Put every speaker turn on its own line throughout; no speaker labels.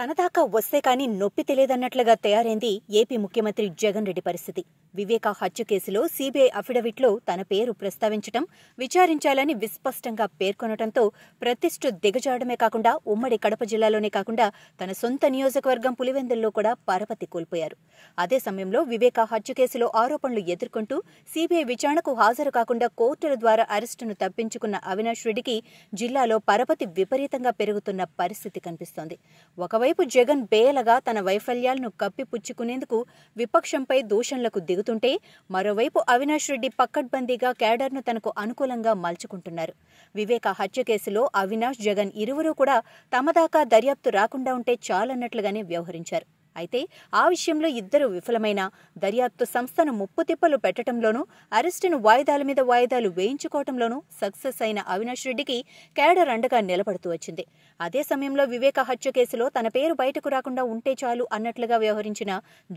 తన దాకా వస్తే కానీ నొప్పి తెలియదన్నట్లుగా తయారైంది ఏపీ ముఖ్యమంత్రి జగన్ రెడ్డి పరిస్థితి వివేక హత్య కేసులో సీబీఐ అఫిడవిట్లో తన పేరు ప్రస్తావించటం విచారించాలని విస్పష్టంగా పేర్కొనడంతో ప్రతిష్ట దిగజాడమే కాకుండా ఉమ్మడి కడప జిల్లాలోనే కాకుండా తన సొంత నియోజకవర్గం పులివెందుల్లో కూడా పరపతి కోల్పోయారు అదే సమయంలో వివేక హత్య కేసులో ఆరోపణలు ఎదుర్కొంటూ సీబీఐ విచారణకు హాజరు కాకుండా కోర్టుల ద్వారా అరెస్టును తప్పించుకున్న అవినాష్ రెడ్డికి జిల్లాలో పరపతి విపరీతంగా పెరుగుతున్న పరిస్థితి కనిపిస్తోంది ఒకవైపు మరోవైపు జగన్ బేలగా తన వైఫల్యాలను కప్పిపుచ్చుకునేందుకు విపక్షంపై దూషణలకు దిగుతుంటే మరోవైపు అవినాష్ రెడ్డి పక్కడ్బందీగా ను తనకు అనుకూలంగా మలుచుకుంటున్నారు వివేక హత్య కేసులో అవినాష్ జగన్ ఇరువురూ కూడా తమదాకా దర్యాప్తు రాకుండా ఉంటే చాలన్నట్లుగానే వ్యవహరించారు అయితే ఆ విషయంలో ఇద్దరు విఫలమైన దర్యాప్తు సంస్థను ముప్పుతిప్పలు పెట్టడంలోనూ అరెస్టును వాయిదాల మీద వాయిదాలు వేయించుకోవడంలోనూ సక్సెస్ అయిన అవినాష్ రెడ్డికి కేడర్ అండగా నిలబడుతూ వచ్చింది అదే సమయంలో వివేక హత్య కేసులో తన పేరు బయటకు రాకుండా ఉంటే చాలు అన్నట్లుగా వ్యవహరించిన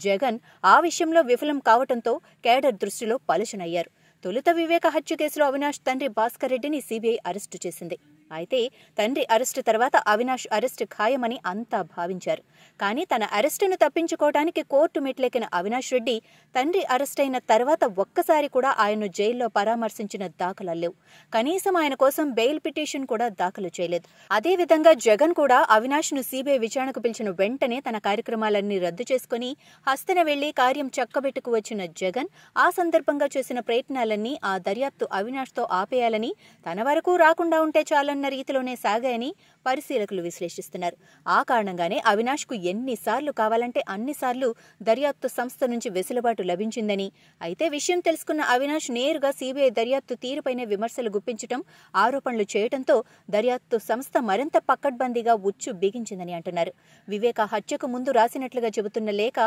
జగన్ ఆ విషయంలో విఫలం కావడంతో కేడర్ దృష్టిలో పలుచనయ్యారు తొలుత వివేక హత్య కేసులో అవినాష్ తండ్రి భాస్కర్ రెడ్డిని సీబీఐ అరెస్టు చేసింది అయితే తండ్రి అరెస్టు తర్వాత అవినాష్ అరెస్టు ఖాయమని అంతా భావించారు కానీ తన అరెస్టును తప్పించుకోవడానికి కోర్టు మెట్లెక్కిన అవినాష్ రెడ్డి తండ్రి అరెస్ట్ అయిన తర్వాత ఒక్కసారి కూడా ఆయన్ను జైల్లో పరామర్శించిన దాఖలా లేవు కనీసం ఆయన కోసం బెయిల్ పిటిషన్ కూడా దాఖలు చేయలేదు అదేవిధంగా జగన్ కూడా అవినాష్ను సీబీఐ విచారణకు పిలిచిన వెంటనే తన కార్యక్రమాలన్నీ రద్దు చేసుకుని హస్తన వెళ్లి కార్యం చక్కబెట్టుకు వచ్చిన జగన్ ఆ సందర్భంగా చేసిన ప్రయత్నాలన్నీ ఆ దర్యాప్తు అవినాష్తో ఆపేయాలని తన వరకు రాకుండా ఉంటే చాలని అనుకున్న రీతిలోనే సాగాయని పరిశీలకులు విశ్లేషిస్తున్నారు ఆ కారణంగానే అవినాష్కు ఎన్నిసార్లు కావాలంటే అన్నిసార్లు దర్యాప్తు సంస్థ నుంచి వెసులుబాటు లభించిందని అయితే విషయం తెలుసుకున్న అవినాష్ నేరుగా సీబీఐ దర్యాప్తు తీరుపైనే విమర్శలు గుప్పించడం ఆరోపణలు చేయడంతో దర్యాప్తు సంస్థ మరింత పక్కడ్బందీగా ఉచ్చు బిగించిందని అంటున్నారు వివేక హత్యకు ముందు రాసినట్లుగా చెబుతున్న లేఖ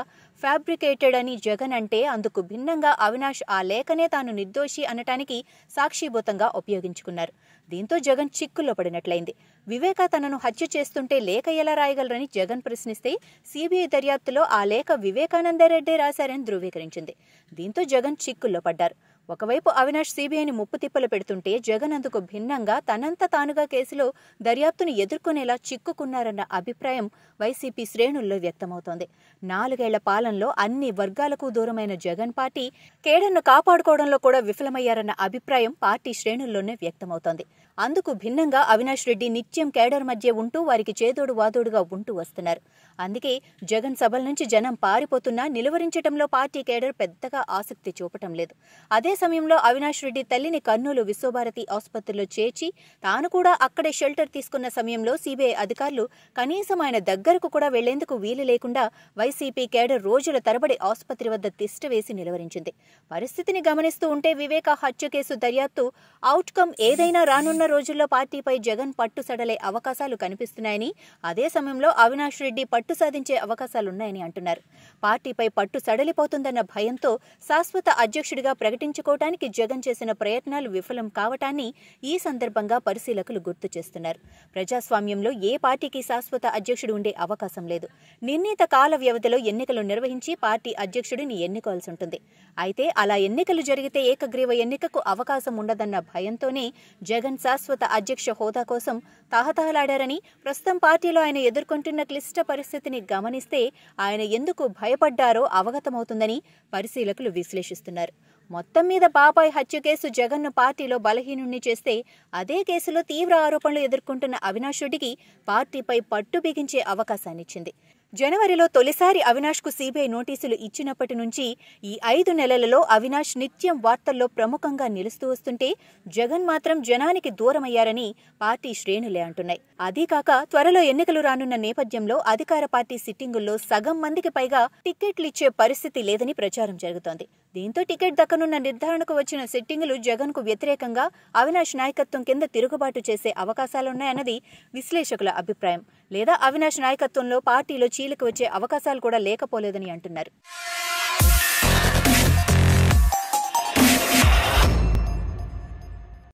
ఫ్యాబ్రికేటెడ్ అని జగన్ అంటే అందుకు భిన్నంగా అవినాష్ ఆ లేఖనే తాను నిర్దోషి అనటానికి సాక్షిభూతంగా ఉపయోగించుకున్నారు దీంతో జగన్ చిక్కుల్లో పడినట్లయింది వివేక తనను హత్య చేస్తుంటే లేఖ ఎలా రాయగలరని జగన్ ప్రశ్నిస్తే సిబిఐ దర్యాప్తులో ఆ లేఖ వివేకానందరెడ్డి రాశారని ధృవీకరించింది దీంతో జగన్ చిక్కుల్లో పడ్డారు ఒకవైపు అవినాష్ సీబీఐని ముప్పు తిప్పలు పెడుతుంటే జగన్ అందుకు భిన్నంగా తనంత తానుగా కేసులో దర్యాప్తును ఎదుర్కొనేలా చిక్కుకున్నారన్న అభిప్రాయం వైసీపీ శ్రేణుల్లో వ్యక్తమవుతోంది నాలుగేళ్ల పాలనలో అన్ని వర్గాలకు దూరమైన జగన్ పార్టీ కేడన్ను కాపాడుకోవడంలో కూడా విఫలమయ్యారన్న అభిప్రాయం పార్టీ శ్రేణుల్లోనే వ్యక్తమవుతోంది అందుకు భిన్నంగా అవినాష్ రెడ్డి నిత్యం కేడర్ మధ్య ఉంటూ వారికి చేదోడు వాదోడుగా ఉంటూ వస్తున్నారు అందుకే జగన్ సభల నుంచి జనం పారిపోతున్నా నిలువరించడంలో పార్టీ కేడర్ పెద్దగా ఆసక్తి చూపటం లేదు అదే సమయంలో అవినాష్ రెడ్డి తల్లిని కర్నూలు విశ్వభారతి ఆసుపత్రిలో చేర్చి తాను కూడా అక్కడే షెల్టర్ తీసుకున్న సమయంలో సిబిఐ అధికారులు కనీసం ఆయన దగ్గరకు కూడా వెళ్లేందుకు వీలు లేకుండా వైసీపీ కేడర్ రోజుల తరబడి ఆసుపత్రి వద్ద తిష్ట వేసి నిలువరించింది పరిస్థితిని గమనిస్తూ ఉంటే వివేక హత్య కేసు దర్యాప్తు అవుట్కమ్ ఏదైనా రానున్న రానున్న రోజుల్లో పార్టీపై జగన్ పట్టు సడలే అవకాశాలు కనిపిస్తున్నాయని అదే సమయంలో అవినాష్ రెడ్డి పట్టు సాధించే అవకాశాలున్నాయని అంటున్నారు పార్టీపై పట్టు సడలిపోతుందన్న భయంతో శాశ్వత అధ్యక్షుడిగా ప్రకటించుకోవటానికి జగన్ చేసిన ప్రయత్నాలు విఫలం కావటాన్ని ఈ సందర్భంగా పరిశీలకులు గుర్తు చేస్తున్నారు ప్రజాస్వామ్యంలో ఏ పార్టీకి శాశ్వత అధ్యక్షుడు ఉండే అవకాశం లేదు నిర్ణీత కాల వ్యవధిలో ఎన్నికలు నిర్వహించి పార్టీ అధ్యక్షుడిని ఎన్నుకోవాల్సి ఉంటుంది అయితే అలా ఎన్నికలు జరిగితే ఏకగ్రీవ ఎన్నికకు అవకాశం ఉండదన్న భయంతోనే జగన్ శాసన శాశ్వత అధ్యక్ష హోదా కోసం తహతహలాడారని ప్రస్తుతం పార్టీలో ఆయన ఎదుర్కొంటున్న క్లిష్ట పరిస్థితిని గమనిస్తే ఆయన ఎందుకు భయపడ్డారో అవగతమవుతుందని పరిశీలకులు విశ్లేషిస్తున్నారు మొత్తం మీద బాబాయ్ హత్య కేసు జగన్ను పార్టీలో బలహీనుణ్ణి చేస్తే అదే కేసులో తీవ్ర ఆరోపణలు ఎదుర్కొంటున్న అవినాష్ రెడ్డికి పార్టీపై పట్టు బిగించే అవకాశాన్నిచ్చింది జనవరిలో తొలిసారి అవినాష్ కు సీబీఐ నోటీసులు ఇచ్చినప్పటి నుంచి ఈ ఐదు నెలలలో అవినాష్ నిత్యం వార్తల్లో ప్రముఖంగా నిలుస్తూ వస్తుంటే జగన్ మాత్రం జనానికి దూరమయ్యారని పార్టీ శ్రేణులే అంటున్నాయి అదీకాక త్వరలో ఎన్నికలు రానున్న నేపథ్యంలో అధికార పార్టీ సిట్టింగుల్లో సగం మందికి పైగా టిక్కెట్లిచ్చే పరిస్థితి లేదని ప్రచారం జరుగుతోంది దీంతో టికెట్ దక్కనున్న నిర్ధారణకు వచ్చిన సెట్టింగులు జగన్కు వ్యతిరేకంగా అవినాష్ నాయకత్వం కింద తిరుగుబాటు చేసే అవకాశాలున్నాయన్నది విశ్లేషకుల అభిప్రాయం లేదా అవినాష్ నాయకత్వంలో పార్టీలో చీలిక వచ్చే అవకాశాలు కూడా లేకపోలేదని అంటున్నారు